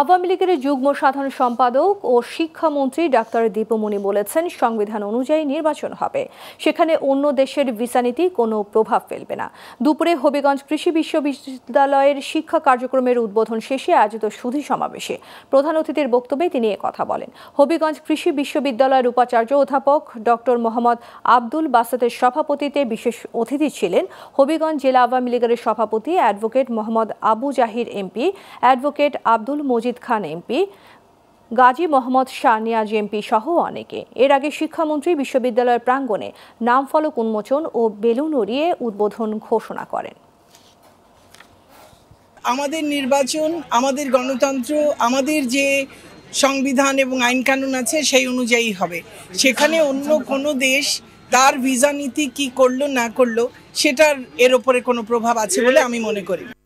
আওয়ামী লীগের যুগ্ম সাধারণ সম্পাদক ও শিক্ষামন্ত্রী ডাক্তার দীপমণি বলেছেন সংবিধান অনুযায়ী নির্বাচন হবে সেখানে অন্য দেশের ভিসা নীতি কোনো প্রভাব ফেলবে না দুপুরে হবিগঞ্জ কৃষি বিশ্ববিদ্যালয়ের শিক্ষা কার্যক্রমের উদ্বোধন শেষে আয়োজিত সুধী সমাবেশে প্রধান অতিথির বক্তব্যে তিনি কথা বলেন হবিগঞ্জ কৃষি বিশ্ববিদ্যালয়ের উপাচার্য অধ্যাপক ডক্টর মোহাম্মদ আব্দুল বাসাতের সভাপতিতে বিশেষ অতিথি ছিলেন হবিগঞ্জ জেলা আওয়ামী লীগের সভাপতি advocate Mohammad Abu Zahir MP advocate Abdul Majid Khan MP Gazi Mohammad Shah Niaz MP সহ অনেকে এর আগে শিক্ষামন্ত্রী বিশ্ববিদ্যালয়ের প্রাঙ্গণে ফলক উন্মোচন ও বেলুন উড়িয়ে উদ্বোধন ঘোষণা করেন আমাদের নির্বাচন আমাদের গণতন্ত্র আমাদের যে সংবিধান এবং আইন কানুন আছে সেই অনুযায়ী হবে সেখানে অন্য কোনো দেশ তার ভিসা নীতি কি করলো না করলো সেটার এর ওপরে কোনো প্রভাব আছে বলে আমি মনে করি